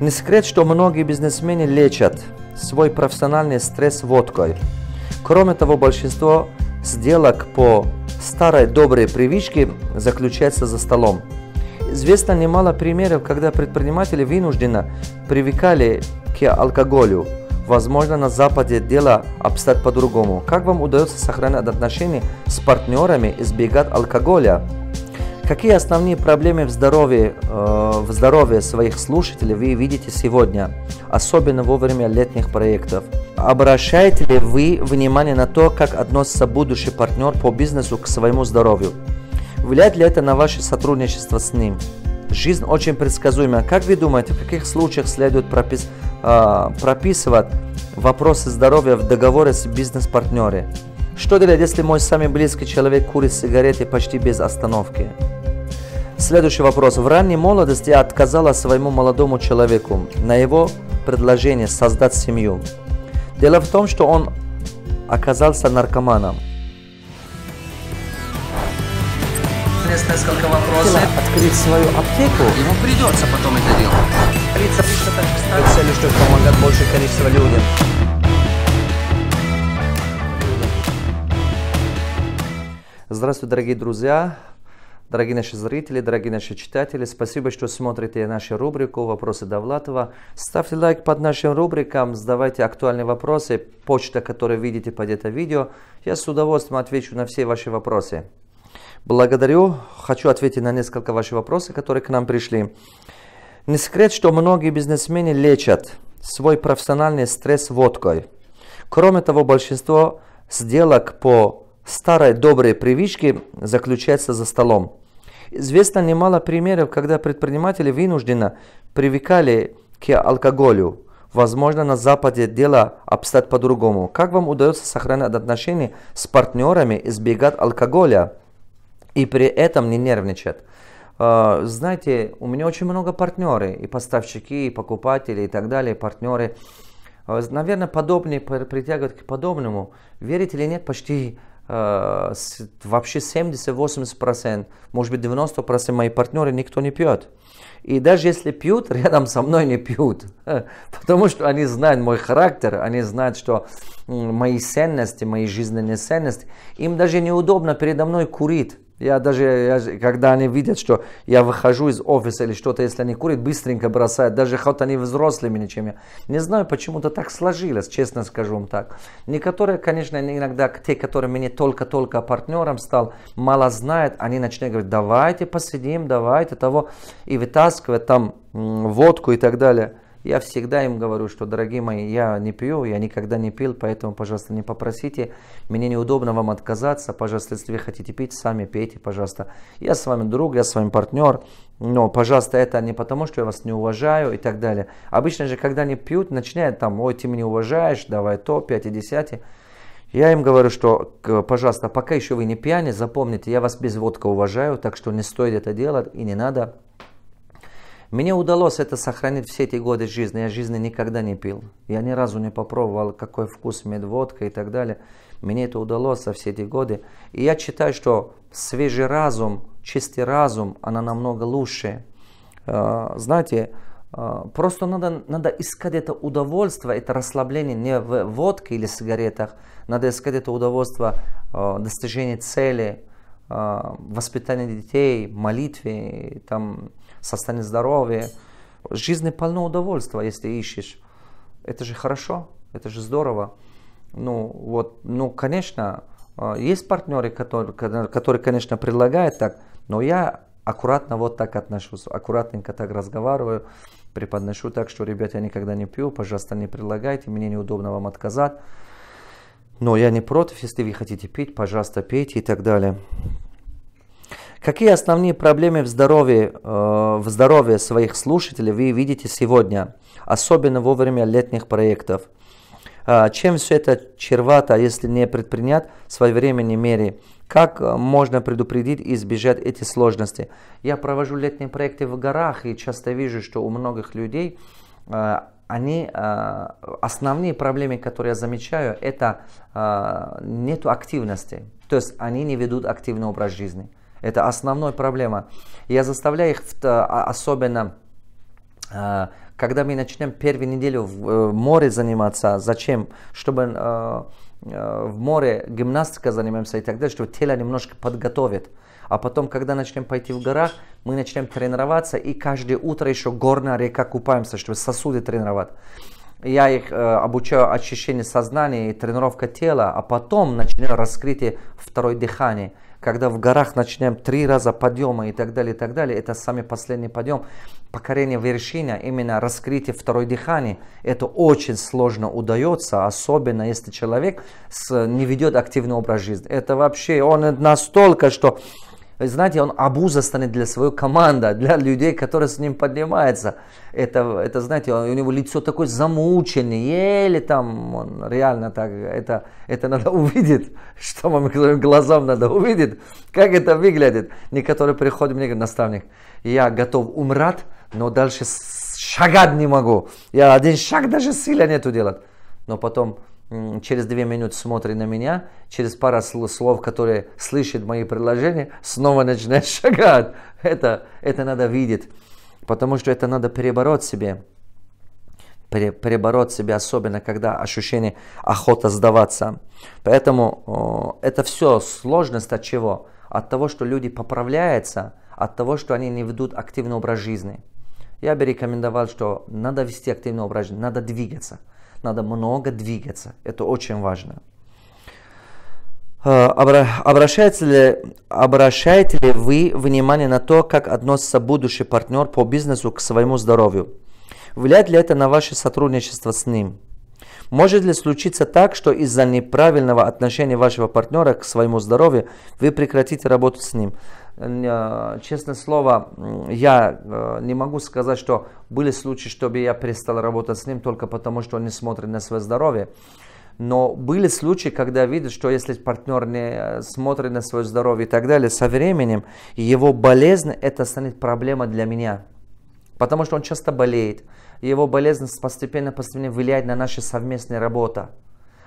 Не секрет, что многие бизнесмены лечат свой профессиональный стресс водкой. Кроме того, большинство сделок по старой доброй привычке заключается за столом. Известно немало примеров, когда предприниматели вынуждены привыкали к алкоголю. Возможно, на Западе дело обстоит по-другому. Как вам удается сохранять отношения с партнерами, избегать алкоголя? Какие основные проблемы в здоровье, э, в здоровье своих слушателей вы видите сегодня, особенно во время летних проектов? Обращаете ли вы внимание на то, как относится будущий партнер по бизнесу к своему здоровью? Влияет ли это на ваше сотрудничество с ним? Жизнь очень предсказуема. Как вы думаете, в каких случаях следует пропис, э, прописывать вопросы здоровья в договоре с бизнес-партнером? Что делать, если мой самый близкий человек курит сигареты почти без остановки? Следующий вопрос. В ранней молодости я отказала своему молодому человеку на его предложение создать семью. Дело в том, что он оказался наркоманом. несколько вопросов. Открыть свою аптеку. Ему придется потом это делать. Лица лично так ставят. чтобы помогать больше количество людям. Здравствуйте, дорогие друзья! Дорогие наши зрители, дорогие наши читатели, спасибо, что смотрите нашу рубрику «Вопросы Довлатова». Ставьте лайк под нашим рубрикам, задавайте актуальные вопросы, почта, которую видите под это видео. Я с удовольствием отвечу на все ваши вопросы. Благодарю. Хочу ответить на несколько ваших вопросов, которые к нам пришли. Не секрет, что многие бизнесмены лечат свой профессиональный стресс водкой. Кроме того, большинство сделок по Старые добрые привычки заключаются за столом. Известно немало примеров, когда предприниматели вынуждены привыкали к алкоголю. Возможно, на Западе дело обстоит по-другому. Как вам удается сохранять отношения с партнерами, избегать алкоголя и при этом не нервничать? А, знаете, у меня очень много партнеры, и поставщики, и покупатели, и так далее, партнеры. А, наверное, подобные притягивают к подобному. Верите или нет, почти э, вообще 70-80%, может быть 90% мои партнеры никто не пьет. И даже если пьют, рядом со мной не пьют. Потому что они знают мой характер, они знают, что мои ценности, мои жизненные ценности, им даже неудобно передо мной курить. Я даже, я, когда они видят, что я выхожу из офиса или что-то, если они курят, быстренько бросают. Даже хоть они взрослыми, ничем я. Не знаю, почему-то так сложилось, честно скажу вам так. Некоторые, конечно, иногда те, которые мне только-только партнером стал, мало знают, они начинают говорить, давайте посидим, давайте того, и вытаскивать там водку и так далее. Я всегда им говорю, что, дорогие мои, я не пью, я никогда не пил, поэтому, пожалуйста, не попросите. Мне неудобно вам отказаться. Пожалуйста, если вы хотите пить, сами пейте, пожалуйста. Я с вами друг, я с вами партнер. Но, пожалуйста, это не потому, что я вас не уважаю и так далее. Обычно же, когда они пьют, начинают там, ой, ты меня уважаешь, давай то, 5 и 10. Я им говорю, что, пожалуйста, пока еще вы не пьяни, запомните, я вас без водка уважаю, так что не стоит это делать и не надо. Мне удалось это сохранить все эти годы жизни. Я жизни никогда не пил. Я ни разу не попробовал, какой вкус медводка и так далее. Мне это удалось за все эти годы. И я считаю, что свежий разум, чистый разум, она намного лучше. Э, знаете, э, просто надо, надо искать это удовольствие, это расслабление не в водке или сигаретах. Надо искать это удовольствие э, достижения цели, Э, воспитание детей, молитве, там, состоянии здоровья. Жизнь полна удовольствия, если ищешь. Это же хорошо, это же здорово. Ну, вот, ну, конечно, э, есть партнеры, которые, которые, конечно, предлагают так, но я аккуратно вот так отношусь, аккуратненько так разговариваю, преподношу так, что, ребят, я никогда не пью, пожалуйста, не предлагайте, мне неудобно вам отказать. Но я не против, если вы хотите пить, пожалуйста, пейте и так далее. Какие основные проблемы в здоровье, э, в здоровье своих слушателей вы видите сегодня, особенно во время летних проектов? А, чем все это чревато, если не предпринять своевременные меры? Как э, можно предупредить и избежать эти сложности? Я провожу летние проекты в горах и часто вижу, что у многих людей э, они, основные проблемы, которые я замечаю, это нет активности. То есть они не ведут активный образ жизни. Это основная проблема. Я заставляю их, э, а, особенно э, когда мы начнем первую неделю в э, море заниматься, зачем? Чтобы в море гимнастика занимаемся и так далее, чтобы тело немножко подготовит. А потом, когда начнем пойти в горах, мы начнем тренироваться и каждое утро еще горная река купаемся, чтобы сосуды тренировать. Я их э, обучаю очищение сознания и тренировка тела, а потом начинаю раскрытие второй дыхания когда в горах начинаем три раза подъема и так далее, и так далее, это самый последний подъем, покорение вершины, именно раскрытие второй дыхания, это очень сложно удается, особенно если человек не ведет активный образ жизни. Это вообще, он настолько, что знаете, он обуза станет для своей команды, для людей, которые с ним поднимаются. Это, это знаете, у него лицо такое замученное, еле там, он реально так, это, это надо увидеть, что вам глазам надо увидеть, как это выглядит. Некоторые приходят мне говорят, наставник, я готов умрать, но дальше шагать не могу. Я один шаг даже силы нету делать. Но потом через две минуты смотрит на меня, через пару слов, которые слышит мои предложения, снова начинает шагать. Это, это надо видеть, потому что это надо перебороть себе. Пере, перебороть себя, особенно когда ощущение охота сдаваться. Поэтому э, это все сложность от чего? От того, что люди поправляются, от того, что они не ведут активный образ жизни. Я бы рекомендовал, что надо вести активный образ жизни, надо двигаться – надо много двигаться. Это очень важно. Э, обращаете ли, обращаете ли вы внимание на то, как относится будущий партнер по бизнесу к своему здоровью? Влияет ли это на ваше сотрудничество с ним? Может ли случиться так, что из-за неправильного отношения вашего партнера к своему здоровью вы прекратите работать с ним? А, честное слово, я э, не могу сказать, что были случаи, чтобы я перестал работать с ним только потому, что он не смотрит на свое здоровье. Но были случаи, когда видят, что если партнер не э, смотрит на свое здоровье и так далее, со временем его болезнь это станет проблема для меня. Потому что он часто болеет и его болезнь постепенно-постепенно влияет на нашу совместную работу.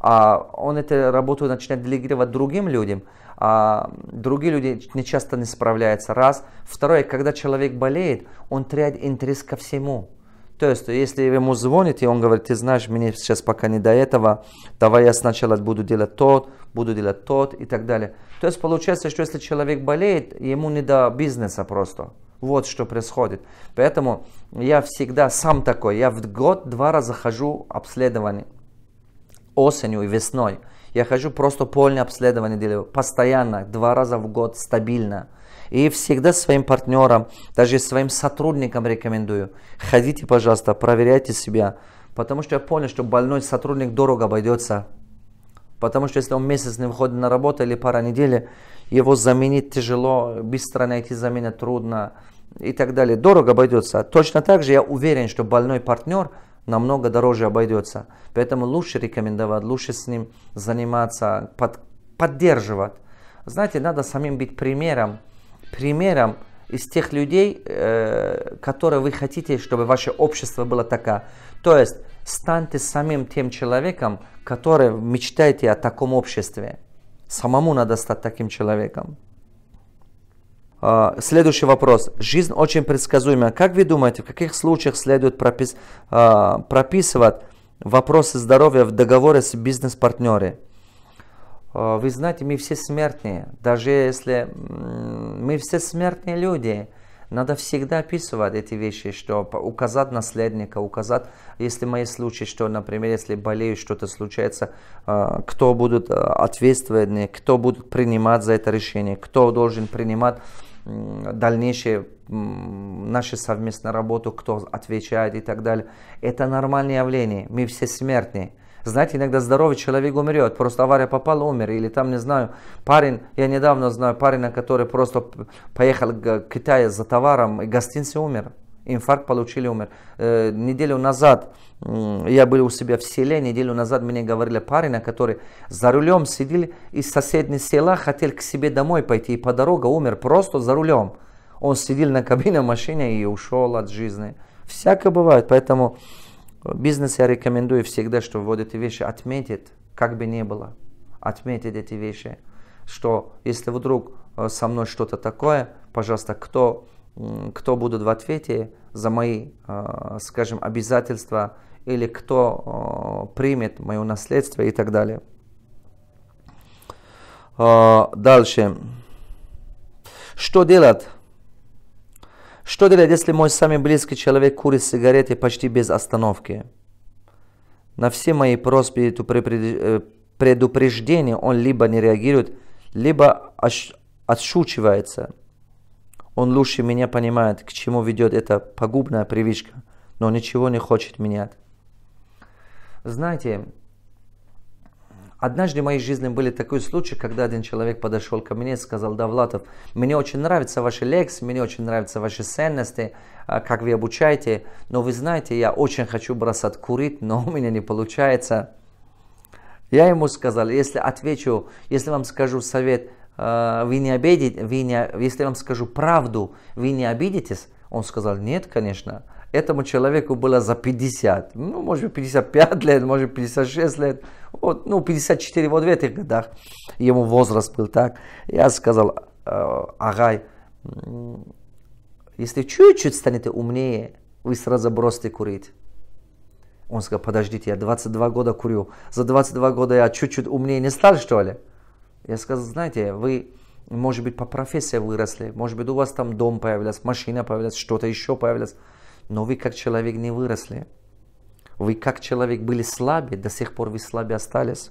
А он эту работу начинает делегировать другим людям, а другие люди не часто не справляются. Раз. Второе, когда человек болеет, он теряет интерес ко всему. То есть, если ему звонит, и он говорит, ты знаешь, мне сейчас пока не до этого, давай я сначала буду делать тот, буду делать тот и так далее. То есть, получается, что если человек болеет, ему не до бизнеса просто. Вот что происходит. Поэтому я всегда сам такой. Я в год два раза хожу обследование. Осенью и весной. Я хожу просто полное обследование делаю. Постоянно, два раза в год, стабильно. И всегда своим партнерам, даже своим сотрудникам рекомендую. Ходите, пожалуйста, проверяйте себя. Потому что я понял, что больной сотрудник дорого обойдется. Потому что если он месяц не выходит на работу или пара недель, его заменить тяжело, быстро найти замену трудно и так далее, дорого обойдется. Точно так же я уверен, что больной партнер намного дороже обойдется. Поэтому лучше рекомендовать, лучше с ним заниматься, под, поддерживать. Знаете, надо самим быть примером, примером из тех людей, э, которые вы хотите, чтобы ваше общество было такое. То есть станьте самим тем человеком, который мечтаете о таком обществе. Самому надо стать таким человеком. А, следующий вопрос. Жизнь очень предсказуема. Как вы думаете, в каких случаях следует пропис, а, прописывать вопросы здоровья в договоре с бизнес-партнерами? А, вы знаете, мы все смертные. Даже если мы все смертные люди, надо всегда описывать эти вещи, что указать наследника, указать, если мои случаи, что, например, если болею, что-то случается, кто будут ответственны, кто будет принимать за это решение, кто должен принимать дальнейшие наши совместные работу кто отвечает и так далее. Это нормальное явление, мы все смертные. Знаете, иногда здоровый человек умрет, просто авария попала, умер. Или там, не знаю, парень, я недавно знаю парня, который просто поехал к Китаю за товаром, и гостинцы умер. Инфаркт получили, умер. Э, неделю назад, э, я был у себя в селе, неделю назад мне говорили парень, который за рулем сидел из соседнего села, хотел к себе домой пойти, и по дороге умер просто за рулем. Он сидел на кабине машины и ушел от жизни. Всякое бывает, поэтому э, бизнес я рекомендую всегда, что эти вещи, отметит, как бы ни было, отметить эти вещи, что если вдруг э, со мной что-то такое, пожалуйста, кто кто будут в ответе за мои, э, скажем, обязательства или кто э, примет мое наследство и так далее. Э, дальше. Что делать? Что делать, если мой самый близкий человек курит сигареты почти без остановки? На все мои просьбы и предупреждения он либо не реагирует, либо отшучивается – он лучше меня понимает, к чему ведет эта погубная привычка, но ничего не хочет менять. Знаете, однажды в моей жизни были такой случай, когда один человек подошел ко мне и сказал, Давлатов, мне очень нравятся ваши лекции, мне очень нравятся ваши ценности, а, как вы обучаете, но вы знаете, я очень хочу бросать курить, но у меня не получается. Я ему сказал, если отвечу, если вам скажу совет, «А, вы не обидите, вы не, если я вам скажу правду, вы не обидитесь? Он сказал, нет, конечно. Этому человеку было за 50, ну, может быть, 55 лет, может, 56 лет, вот, ну, 54 вот в этих годах. Ему возраст был так. Я сказал, «А, агай, если чуть-чуть станете умнее, вы сразу бросите курить. Он сказал, подождите, я 22 года курю. За 22 года я чуть-чуть умнее не стал, что ли? Я сказал, знаете, вы, может быть, по профессии выросли, может быть, у вас там дом появился, машина появилась, что-то еще появилось, но вы как человек не выросли. Вы как человек были слабы, до сих пор вы слабы остались.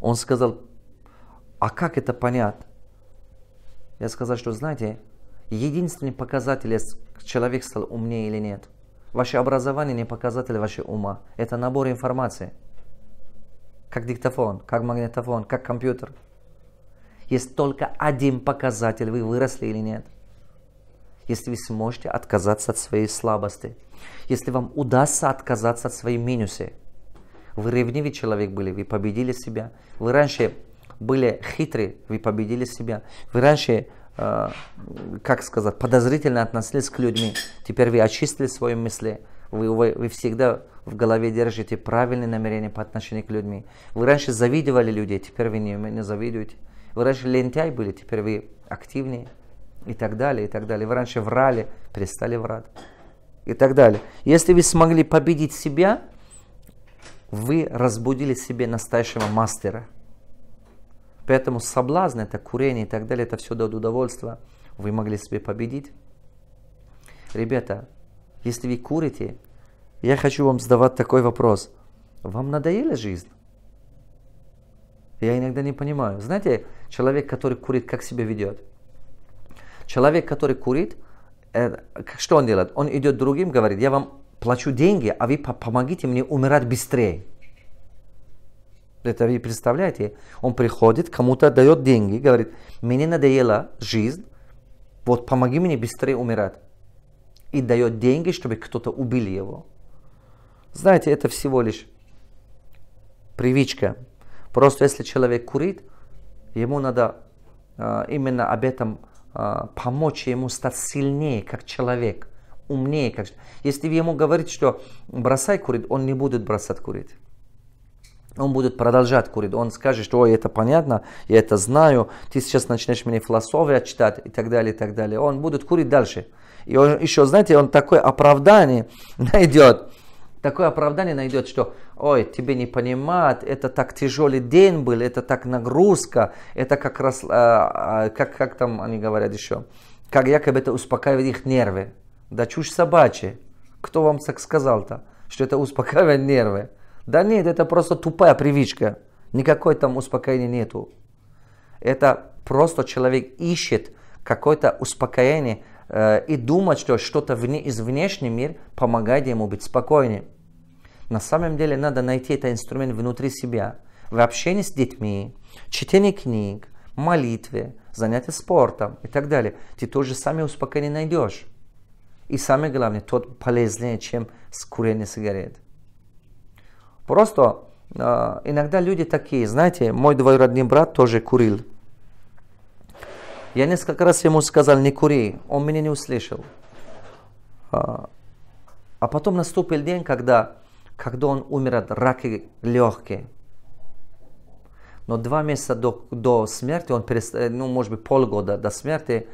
Он сказал, а как это понять? Я сказал, что знаете, единственный показатель, человек стал умнее или нет. Ваше образование не показатель вашего ума. Это набор информации как диктофон, как магнитофон, как компьютер. Есть только один показатель, вы выросли или нет. Если вы сможете отказаться от своей слабости, если вам удастся отказаться от своей минусы, вы ревнивый человек были, вы победили себя. Вы раньше были хитры, вы победили себя. Вы раньше, э, как сказать, подозрительно относились к людям. Теперь вы очистили свои мысли, вы, вы, вы всегда в голове держите правильные намерения по отношению к людям. Вы раньше завидовали людей, а теперь вы не, не завидуете. Вы раньше лентяй были, теперь вы активнее. И так далее, и так далее. Вы раньше врали, перестали врать. И так далее. Если вы смогли победить себя, вы разбудили себе настоящего мастера. Поэтому соблазн, это курение и так далее, это все дает удовольствие. Вы могли себе победить. Ребята, если вы курите, я хочу вам задавать такой вопрос. Вам надоела жизнь? Я иногда не понимаю. Знаете, человек, который курит, как себя ведет? Человек, который курит, э, что он делает? Он идет другим, говорит, я вам плачу деньги, а вы помогите мне умирать быстрее. Это вы представляете? Он приходит, кому-то дает деньги, говорит, мне надоела жизнь, вот помоги мне быстрее умирать и дает деньги, чтобы кто-то убил его. Знаете, это всего лишь привычка. Просто если человек курит, ему надо э, именно об этом э, помочь ему стать сильнее как человек, умнее как Если вы ему говорите, что бросай курить, он не будет бросать курить. Он будет продолжать курить. Он скажет, что ой, это понятно, я это знаю, ты сейчас начнешь мне философию читать и так далее, и так далее. Он будет курить дальше. И он еще, знаете, он такое оправдание найдет. Такое оправдание найдет, что ой, тебе не понимают, это так тяжелый день был, это так нагрузка, это как раз, а, а, как, как там они говорят еще, как якобы это успокаивает их нервы. Да чушь собачья. Кто вам так сказал-то, что это успокаивает нервы? Да нет, это просто тупая привычка. Никакой там успокоения нету. Это просто человек ищет какое-то успокоение Э, и думать, что что-то из внешнего мира помогает ему быть спокойным. На самом деле надо найти этот инструмент внутри себя. В общении с детьми, чтении книг, молитве, занятия спортом и так далее. Ты тоже сами успокоение найдешь. И самое главное, тот полезнее, чем курение сигарет. Просто э, иногда люди такие, знаете, мой двоюродный брат тоже курил. Я несколько раз ему сказал, не кури. Он меня не услышал. А, а потом наступил день, когда, когда он умер от рака легких. Но два месяца до, до смерти, он перест... ну, может быть, полгода до смерти,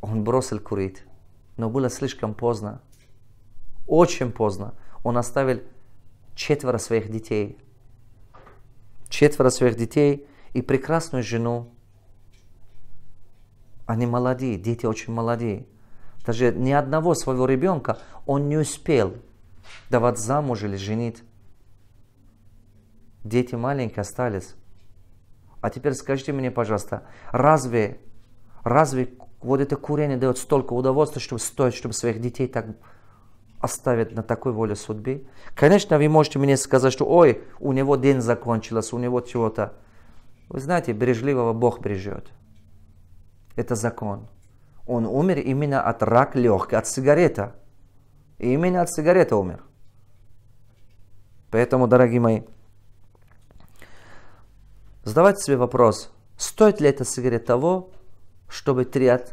он бросил курить. Но было слишком поздно. Очень поздно. Он оставил четверо своих детей. Четверо своих детей и прекрасную жену, они молодые, дети очень молодые. Даже ни одного своего ребенка он не успел давать замуж или женить. Дети маленькие остались. А теперь скажите мне, пожалуйста, разве, разве вот это курение дает столько удовольствия, чтобы стоит, чтобы своих детей так оставить на такой воле судьбы? Конечно, вы можете мне сказать, что ой, у него день закончился, у него чего-то. Вы знаете, бережливого Бог бережет. Это закон. Он умер именно от рак легкой, от сигарета. И именно от сигареты умер. Поэтому, дорогие мои, задавайте себе вопрос, стоит ли эта сигарета того, чтобы триать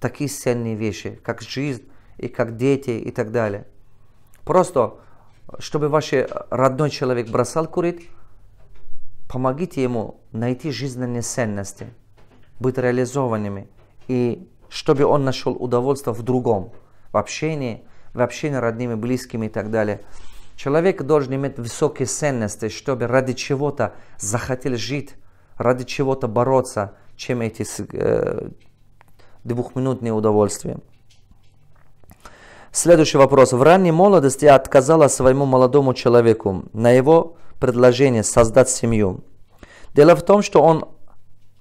такие сильные вещи, как жизнь и как дети и так далее. Просто, чтобы ваш родной человек бросал курить, помогите ему найти жизненные ценности – быть реализованными, и чтобы он нашел удовольствие в другом, в общении, в общении родными, близкими и так далее. Человек должен иметь высокие ценности, чтобы ради чего-то захотел жить, ради чего-то бороться, чем эти э, двухминутные удовольствия. Следующий вопрос. В ранней молодости я отказала своему молодому человеку на его предложение создать семью. Дело в том, что он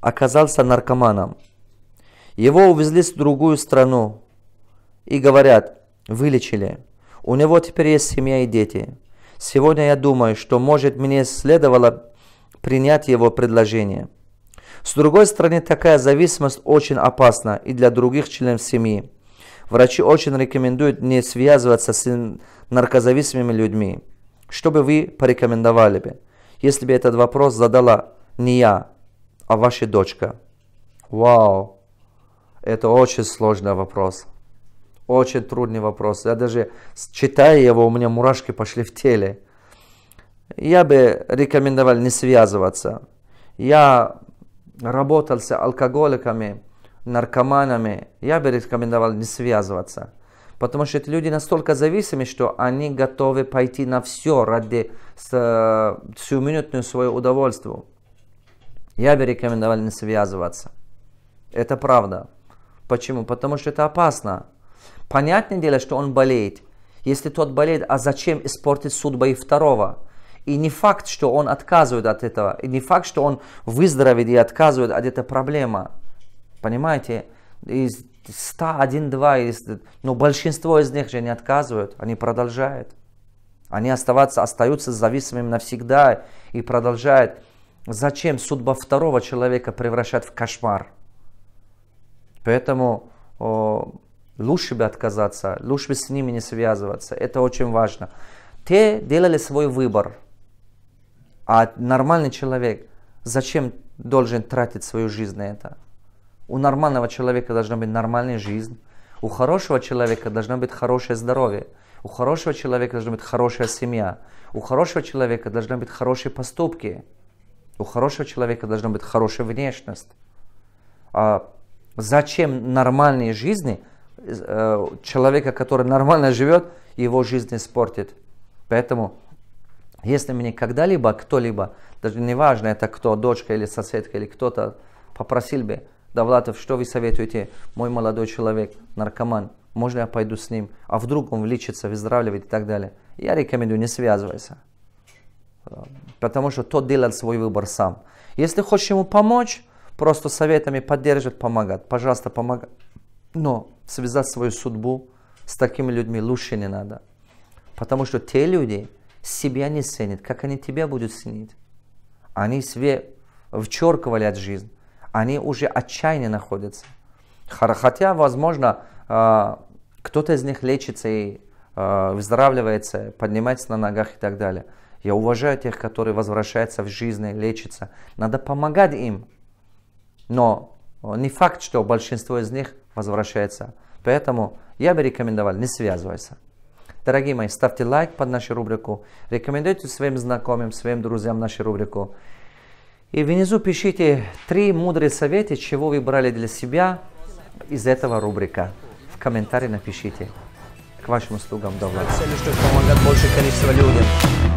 оказался наркоманом. Его увезли в другую страну и говорят, вылечили. У него теперь есть семья и дети. Сегодня я думаю, что, может, мне следовало принять его предложение. С другой стороны, такая зависимость очень опасна и для других членов семьи. Врачи очень рекомендуют не связываться с наркозависимыми людьми. Что бы вы порекомендовали бы, если бы этот вопрос задала не я, а ваша дочка? Вау, это очень сложный вопрос. Очень трудный вопрос. Я даже, читая его, у меня мурашки пошли в теле. Я бы рекомендовал не связываться. Я работал с алкоголиками, наркоманами. Я бы рекомендовал не связываться. Потому что эти люди настолько зависимы, что они готовы пойти на все ради сиюминутную свое удовольствие я бы рекомендовал не связываться. Это правда. Почему? Потому что это опасно. Понятное дело, что он болеет. Если тот болеет, а зачем испортить судьбу и второго? И не факт, что он отказывает от этого. И не факт, что он выздоровеет и отказывает от этой проблемы. Понимаете? Из 100, 1, 2, но большинство из них же не отказывают. Они продолжают. Они оставаться, остаются зависимыми навсегда и продолжают. Зачем судьба второго человека превращать в кошмар? Поэтому о, лучше бы отказаться, лучше бы с ними не связываться. Это очень важно. Те делали свой выбор. А нормальный человек зачем должен тратить свою жизнь на это? У нормального человека должна быть нормальная жизнь. У хорошего человека должно быть хорошее здоровье. У хорошего человека должна быть хорошая семья. У хорошего человека должны быть хорошие поступки. У хорошего человека должна быть хорошая внешность. А зачем нормальной жизни э, человека, который нормально живет, его жизнь испортит? Поэтому, если мне когда-либо кто-либо, даже неважно это кто, дочка или соседка или кто-то, попросил бы, Давлатов, а что вы советуете, мой молодой человек, наркоман, можно я пойду с ним, а вдруг он влечится, выздоравливает и так далее. Я рекомендую, не связывайся потому что тот делает свой выбор сам. Если хочешь ему помочь, просто советами поддержит, помогать. Пожалуйста, помогай. Но связать свою судьбу с такими людьми лучше не надо. Потому что те люди себя не ценят, как они тебя будут ценить. Они себе вчеркивали от жизни. Они уже отчаянно находятся. Хотя, возможно, а, кто-то из них лечится и а, выздоравливается, поднимается на ногах и так далее. Я уважаю тех, которые возвращаются в жизнь и лечатся. Надо помогать им. Но э, не факт, что большинство из них возвращается. Поэтому я бы рекомендовал, не связывайся. Дорогие мои, ставьте лайк под нашу рубрику, рекомендуйте своим знакомым, своим друзьям нашу рубрику. И внизу пишите три мудрые совета, чего вы брали для себя из этого рубрика. В комментарии напишите. К вашим услугам, Довлад. Цель, чтобы помогать большее количество людям.